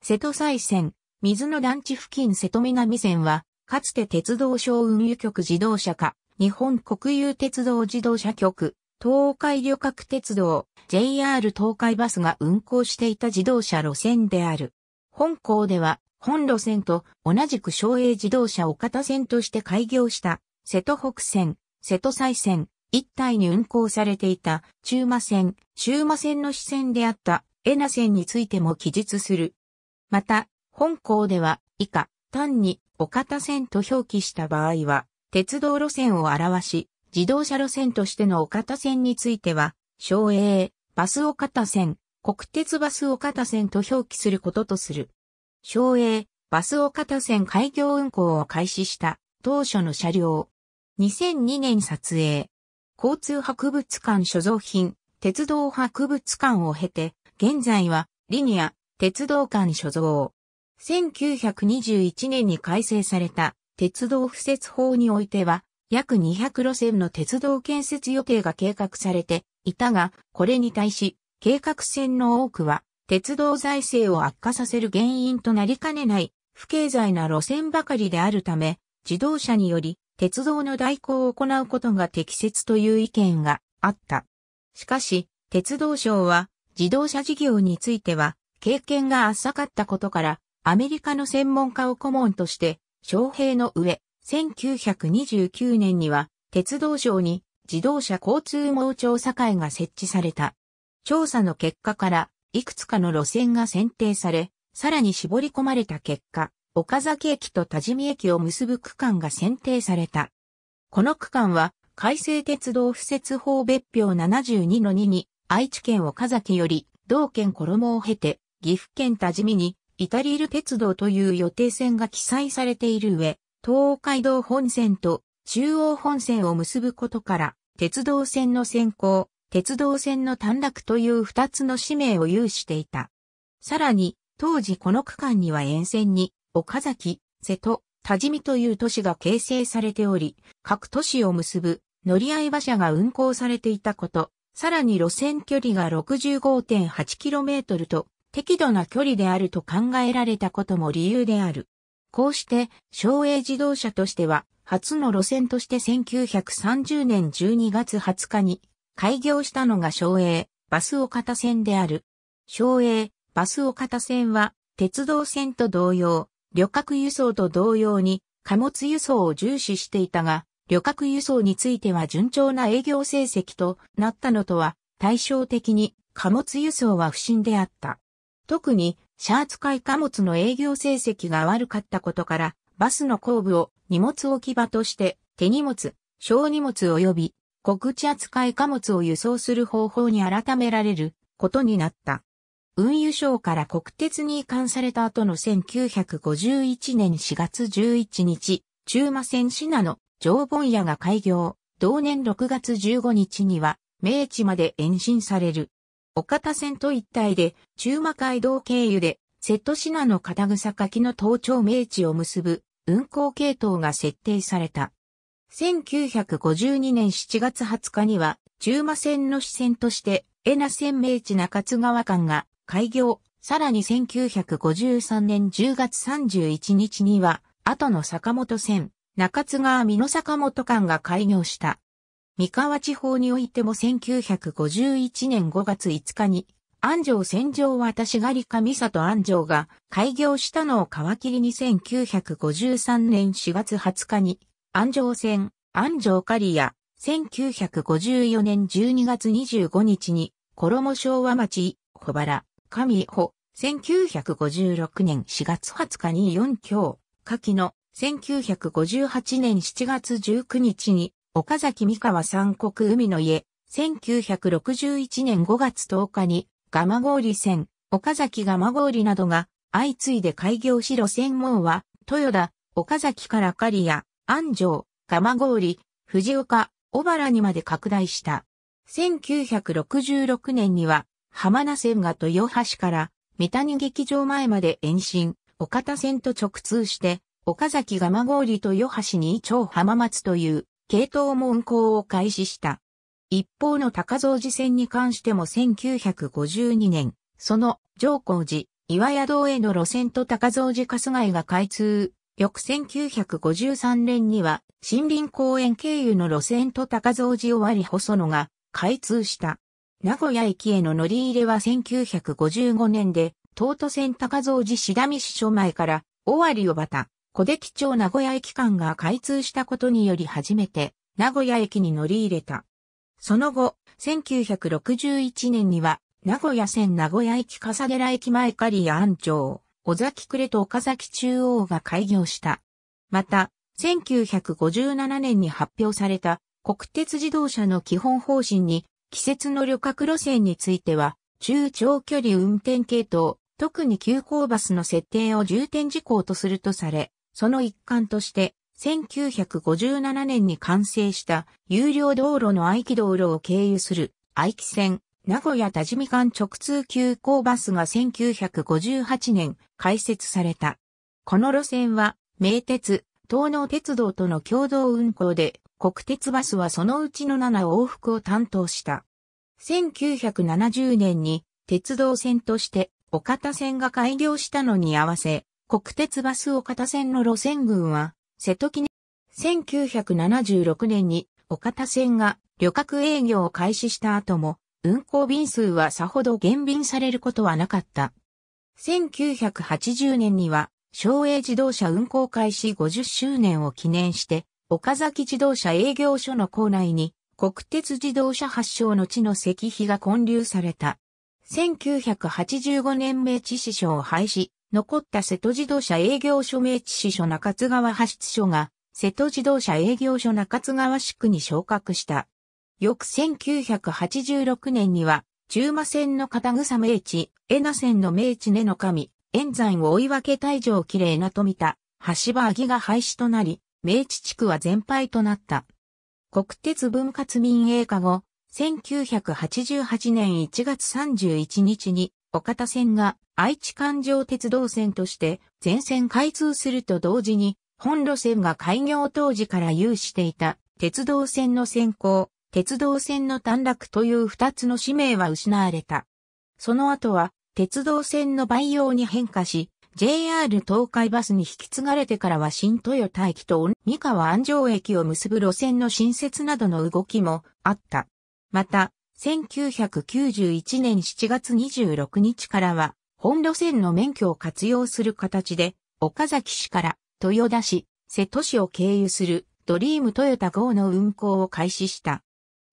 瀬戸西線、水の団地付近瀬戸南線は、かつて鉄道省運輸局自動車課、日本国有鉄道自動車局、東海旅客鉄道、JR 東海バスが運行していた自動車路線である。本校では、本路線と同じく省営自動車岡田線として開業した、瀬戸北線、瀬戸西線、一体に運行されていた、中馬線、中馬線の支線であった、エナ線についても記述する、また、本校では以下、単に岡田線と表記した場合は、鉄道路線を表し、自動車路線としての岡田線については、省営、バス岡田線、国鉄バス岡田線と表記することとする。省営、バス岡田線開業運行を開始した当初の車両。2002年撮影。交通博物館所蔵品、鉄道博物館を経て、現在はリニア、鉄道館所蔵。1921年に改正された鉄道敷設法においては、約200路線の鉄道建設予定が計画されていたが、これに対し、計画線の多くは、鉄道財政を悪化させる原因となりかねない不経済な路線ばかりであるため、自動車により鉄道の代行を行うことが適切という意見があった。しかし、鉄道省は自動車事業については経験が浅かったことから、アメリカの専門家を顧問として、招平の上、1929年には、鉄道省に自動車交通網調査会が設置された。調査の結果から、いくつかの路線が選定され、さらに絞り込まれた結果、岡崎駅と多治見駅を結ぶ区間が選定された。この区間は、改正鉄道敷設法別表72の2に、愛知県岡崎より、同県衣を経て、岐阜県多治見に、イタリール鉄道という予定線が記載されている上、東海道本線と中央本線を結ぶことから、鉄道線の先行、鉄道線の短絡という二つの使命を有していた。さらに、当時この区間には沿線に、岡崎、瀬戸、多治見という都市が形成されており、各都市を結ぶ乗り合い馬車が運行されていたこと、さらに路線距離が 65.8km と適度な距離であると考えられたことも理由である。こうして、省営自動車としては、初の路線として1930年12月20日に開業したのが省営バス岡田線である。省営バス岡田線は、鉄道線と同様、旅客輸送と同様に貨物輸送を重視していたが、旅客輸送については順調な営業成績となったのとは対照的に貨物輸送は不振であった。特に、シャー使い貨物の営業成績が悪かったことから、バスの後部を荷物置き場として、手荷物、小荷物及び、小口扱い貨物を輸送する方法に改められることになった。運輸省から国鉄に移管された後の1951年4月11日、中馬線シナの常盆屋が開業、同年6月15日には、明治まで延伸される。岡田線と一体で、中馬街道経由で、瀬戸市名の片草柿の東頂名地を結ぶ運行系統が設定された。1952年7月20日には、中馬線の支線として、江那線名地中津川間が開業。さらに1953年10月31日には、後の坂本線、中津川美濃坂本間が開業した。三河地方においても1951年5月5日に、安城戦場私が狩り神里安城が開業したのを皮切りに1953年4月20日に、安城戦、安城狩りや、1954年12月25日に、衣昭和町、小原、上穂、1956年4月20日に4強、下記の1958年7月19日に岡崎三河三国海の家、1961年5月10日に、蒲郡線、岡崎蒲郡などが、相次いで開業し路線網は、豊田、岡崎から刈谷、安城、蒲郡、藤岡、小原にまで拡大した。1966年には、浜名線が豊橋から、三谷劇場前まで延伸、岡田線と直通して、岡崎蒲郡と豊橋に超浜松という系統門行を開始した。一方の高蔵寺線に関しても1952年、その上皇寺、岩屋堂への路線と高蔵寺春日井が開通。翌1953年には森林公園経由の路線と高蔵寺終わり細野が開通した。名古屋駅への乗り入れは1955年で、東都線高蔵寺志田見支所前から、尾張をばた、小出基町名古屋駅間が開通したことにより初めて名古屋駅に乗り入れた。その後、1961年には名古屋線名古屋駅笠寺駅前刈谷安町、小崎呉と岡崎中央が開業した。また、1957年に発表された国鉄自動車の基本方針に、季節の旅客路線については、中長距離運転系統、特に急行バスの設定を重点事項とするとされ、その一環として、1957年に完成した有料道路の合気道路を経由する合気線名古屋多治見間直通急行バスが1958年開設された。この路線は名鉄、東能鉄道との共同運行で国鉄バスはそのうちの7往復を担当した。1970年に鉄道線として岡田線が開業したのに合わせ国鉄バス岡田線の路線群は、瀬戸記念。1976年に岡田線が旅客営業を開始した後も、運行便数はさほど減便されることはなかった。1980年には、省営自動車運行開始50周年を記念して、岡崎自動車営業所の構内に、国鉄自動車発祥の地の石碑が建立された。1985年明治師を廃止、残った瀬戸自動車営業所名知支所中津川派出所が、瀬戸自動車営業所中津川市区に昇格した。翌1986年には、中馬線の片草名地、江名線の名地根の神、円山を追い分け退場綺麗なと見た、橋場秋が廃止となり、名地地区は全廃となった。国鉄分割民営化後、1988年1月31日に岡田線が愛知環状鉄道線として全線開通すると同時に、本路線が開業当時から有していた鉄道線の先行、鉄道線の短絡という二つの使命は失われた。その後は鉄道線の培養に変化し、JR 東海バスに引き継がれてからは新豊田駅と三河安城駅を結ぶ路線の新設などの動きもあった。また、1991年7月26日からは、本路線の免許を活用する形で、岡崎市から豊田市、瀬戸市を経由するドリームトヨタ号の運行を開始した。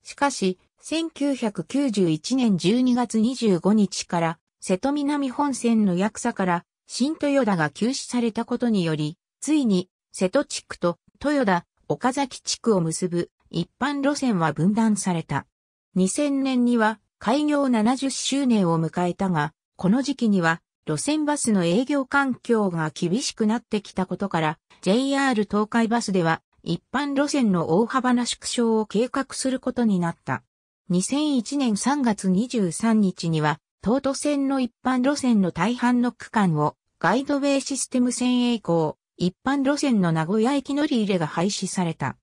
しかし、1991年12月25日から、瀬戸南本線の役座から、新豊田が休止されたことにより、ついに、瀬戸地区と豊田、岡崎地区を結ぶ一般路線は分断された。2000年には開業70周年を迎えたが、この時期には路線バスの営業環境が厳しくなってきたことから、JR 東海バスでは一般路線の大幅な縮小を計画することになった。2001年3月23日には、東都線の一般路線の大半の区間をガイドウェイシステム線へ移行、一般路線の名古屋駅乗り入れが廃止された。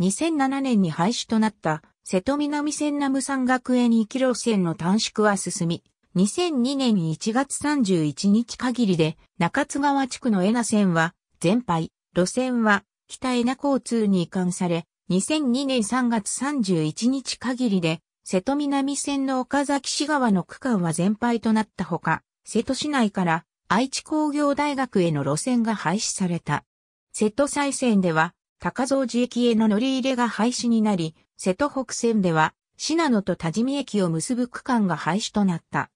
2007年に廃止となった瀬戸南線南無山岳へ2キロ線の短縮は進み、2002年1月31日限りで中津川地区の江名線は全廃、路線は北江名交通に移管され、2002年3月31日限りで瀬戸南線の岡崎市側の区間は全廃となったほか、瀬戸市内から愛知工業大学への路線が廃止された。瀬戸再線では高蔵寺駅への乗り入れが廃止になり、瀬戸北線では、信濃と多治見駅を結ぶ区間が廃止となった。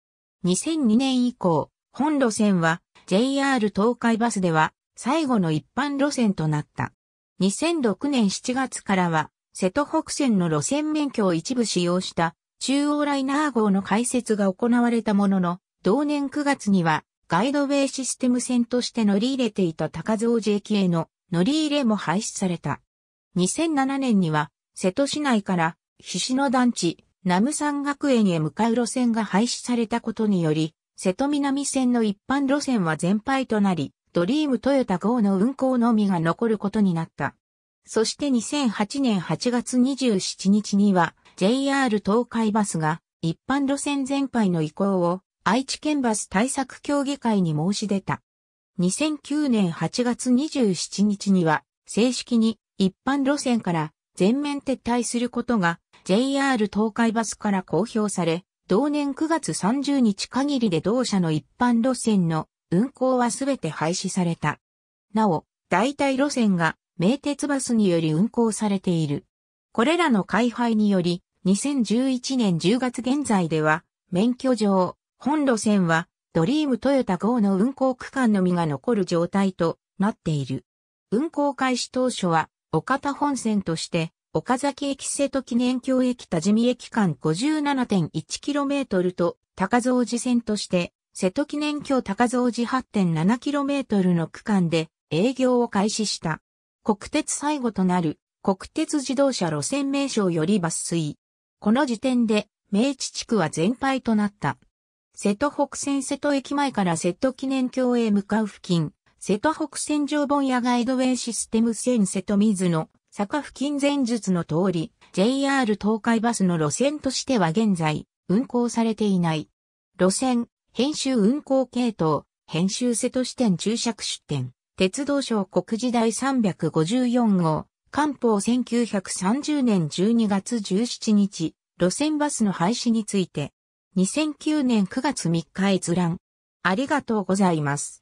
2002年以降、本路線は JR 東海バスでは最後の一般路線となった。2006年7月からは、瀬戸北線の路線免許を一部使用した中央ライナー号の開設が行われたものの、同年9月にはガイドウェイシステム線として乗り入れていた高蔵寺駅への乗り入れも廃止された。2007年には瀬戸市内から菱野団地、南無山学園へ向かう路線が廃止されたことにより、瀬戸南線の一般路線は全廃となり、ドリームトヨタ号の運行のみが残ることになった。そして2008年8月27日には JR 東海バスが一般路線全廃の移行を愛知県バス対策協議会に申し出た。2009年8月27日には正式に一般路線から全面撤退することが JR 東海バスから公表され、同年9月30日限りで同社の一般路線の運行はすべて廃止された。なお、代替路線が名鉄バスにより運行されている。これらの開廃により、2011年10月現在では、免許上、本路線は、ドリームトヨタ号の運行区間のみが残る状態となっている。運行開始当初は、岡田本線として、岡崎駅瀬戸記念橋駅多治見駅間 57.1km と、高蔵寺線として、瀬戸記念橋高蔵寺 8.7km の区間で営業を開始した。国鉄最後となる国鉄自動車路線名称より抜粋。この時点で、明治地区は全廃となった。瀬戸北線瀬戸駅前から瀬戸記念橋へ向かう付近、瀬戸北線上本屋ガイドウェイシステム線瀬戸水の坂付近前述の通り、JR 東海バスの路線としては現在、運行されていない。路線、編集運行系統、編集瀬戸支店注釈出店、鉄道省国時代354号、官報1930年12月17日、路線バスの廃止について、2009年9月3日閲覧。ありがとうございます。